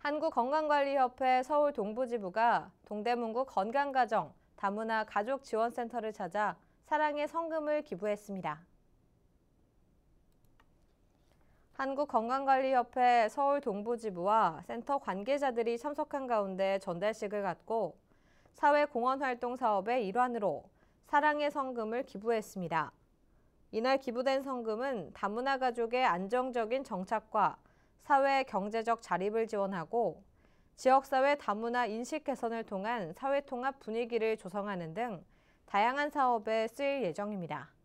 한국건강관리협회 서울 동부지부가 동대문구 건강가정 다문화 가족지원센터를 찾아 사랑의 성금을 기부했습니다. 한국건강관리협회 서울 동부지부와 센터 관계자들이 참석한 가운데 전달식을 갖고 사회공헌활동 사업의 일환으로 사랑의 성금을 기부했습니다. 이날 기부된 성금은 다문화 가족의 안정적인 정착과 사회 경제적 자립을 지원하고 지역사회 다문화 인식 개선을 통한 사회통합 분위기를 조성하는 등 다양한 사업에 쓰일 예정입니다.